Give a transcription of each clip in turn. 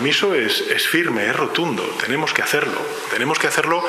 compromiso es, es firme, es rotundo. Tenemos que hacerlo. Tenemos que hacerlo.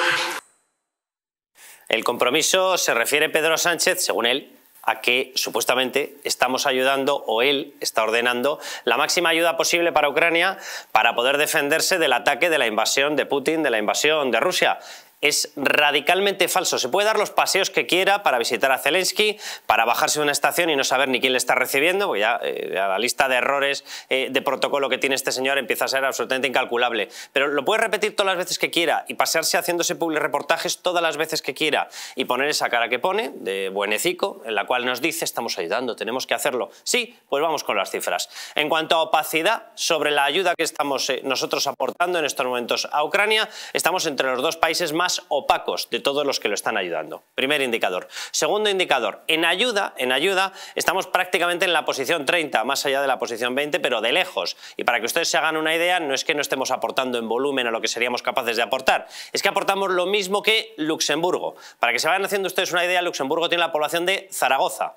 El compromiso se refiere Pedro Sánchez, según él, a que supuestamente estamos ayudando o él está ordenando la máxima ayuda posible para Ucrania para poder defenderse del ataque de la invasión de Putin, de la invasión de Rusia es radicalmente falso. Se puede dar los paseos que quiera para visitar a Zelensky, para bajarse de una estación y no saber ni quién le está recibiendo, porque ya, eh, la lista de errores eh, de protocolo que tiene este señor empieza a ser absolutamente incalculable. Pero lo puede repetir todas las veces que quiera y pasearse haciéndose reportajes todas las veces que quiera y poner esa cara que pone de buenecico, en la cual nos dice estamos ayudando, tenemos que hacerlo. Sí, pues vamos con las cifras. En cuanto a opacidad sobre la ayuda que estamos eh, nosotros aportando en estos momentos a Ucrania, estamos entre los dos países más opacos de todos los que lo están ayudando. Primer indicador. Segundo indicador, en ayuda, en ayuda estamos prácticamente en la posición 30, más allá de la posición 20, pero de lejos. Y para que ustedes se hagan una idea, no es que no estemos aportando en volumen a lo que seríamos capaces de aportar, es que aportamos lo mismo que Luxemburgo. Para que se vayan haciendo ustedes una idea, Luxemburgo tiene la población de Zaragoza.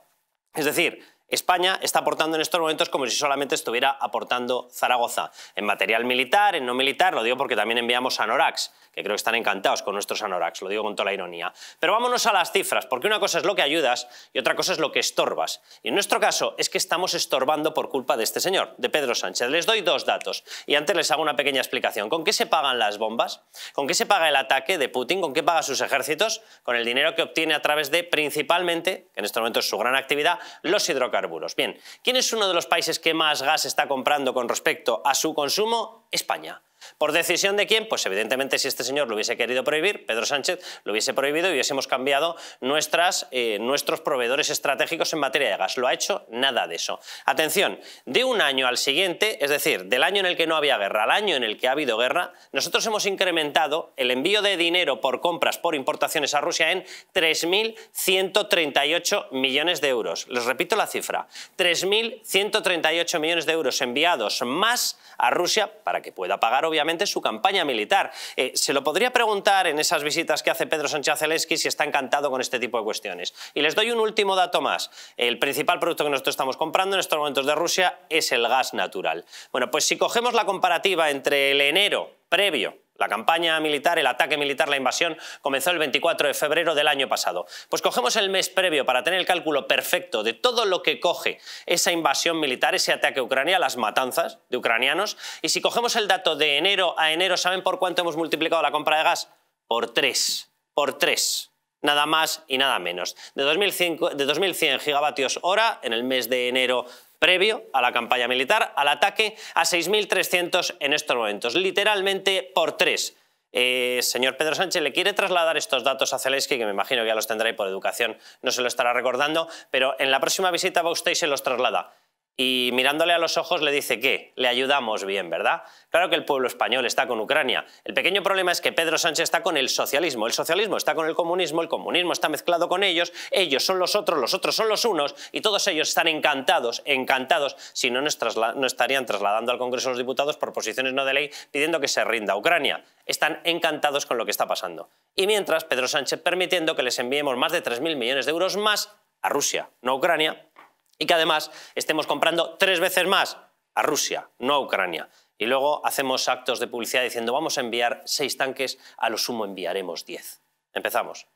Es decir, España está aportando en estos momentos como si solamente estuviera aportando Zaragoza. En material militar, en no militar, lo digo porque también enviamos Anorax, que creo que están encantados con nuestros Anorax, lo digo con toda la ironía. Pero vámonos a las cifras, porque una cosa es lo que ayudas y otra cosa es lo que estorbas. Y en nuestro caso es que estamos estorbando por culpa de este señor, de Pedro Sánchez. Les doy dos datos y antes les hago una pequeña explicación. ¿Con qué se pagan las bombas? ¿Con qué se paga el ataque de Putin? ¿Con qué paga sus ejércitos? Con el dinero que obtiene a través de, principalmente, que en este momento es su gran actividad, los hidrocarburos Bien, ¿quién es uno de los países que más gas está comprando con respecto a su consumo? España. ¿Por decisión de quién? Pues evidentemente si este señor lo hubiese querido prohibir, Pedro Sánchez lo hubiese prohibido y hubiésemos cambiado nuestras, eh, nuestros proveedores estratégicos en materia de gas. Lo ha hecho nada de eso. Atención, de un año al siguiente, es decir, del año en el que no había guerra al año en el que ha habido guerra, nosotros hemos incrementado el envío de dinero por compras por importaciones a Rusia en 3.138 millones de euros. Les repito la cifra, 3.138 millones de euros enviados más a Rusia para que pueda pagar obviamente su campaña militar. Eh, se lo podría preguntar en esas visitas que hace Pedro Sánchez si está encantado con este tipo de cuestiones. Y les doy un último dato más. El principal producto que nosotros estamos comprando en estos momentos de Rusia es el gas natural. Bueno, pues si cogemos la comparativa entre el enero previo la campaña militar, el ataque militar, la invasión, comenzó el 24 de febrero del año pasado. Pues cogemos el mes previo para tener el cálculo perfecto de todo lo que coge esa invasión militar, ese ataque a Ucrania, las matanzas de ucranianos. Y si cogemos el dato de enero a enero, ¿saben por cuánto hemos multiplicado la compra de gas? Por tres. Por tres nada más y nada menos. De, 2.100 gigavatios hora en el mes de enero previo a la campaña militar, al ataque a 6.300 en estos momentos, literalmente por tres. Eh, señor Pedro Sánchez, le quiere trasladar estos datos a Zelensky, que me imagino que ya los tendrá por educación no se lo estará recordando, pero en la próxima visita va usted y se los traslada y mirándole a los ojos le dice que le ayudamos bien, ¿verdad? Claro que el pueblo español está con Ucrania. El pequeño problema es que Pedro Sánchez está con el socialismo, el socialismo está con el comunismo, el comunismo está mezclado con ellos, ellos son los otros, los otros son los unos y todos ellos están encantados, encantados, si no nos no estarían trasladando al Congreso los diputados por posiciones no de ley pidiendo que se rinda Ucrania. Están encantados con lo que está pasando. Y mientras Pedro Sánchez permitiendo que les enviemos más de 3.000 millones de euros más a Rusia, no a Ucrania, y que además estemos comprando tres veces más a Rusia, no a Ucrania. Y luego hacemos actos de publicidad diciendo vamos a enviar seis tanques, a lo sumo enviaremos diez. Empezamos.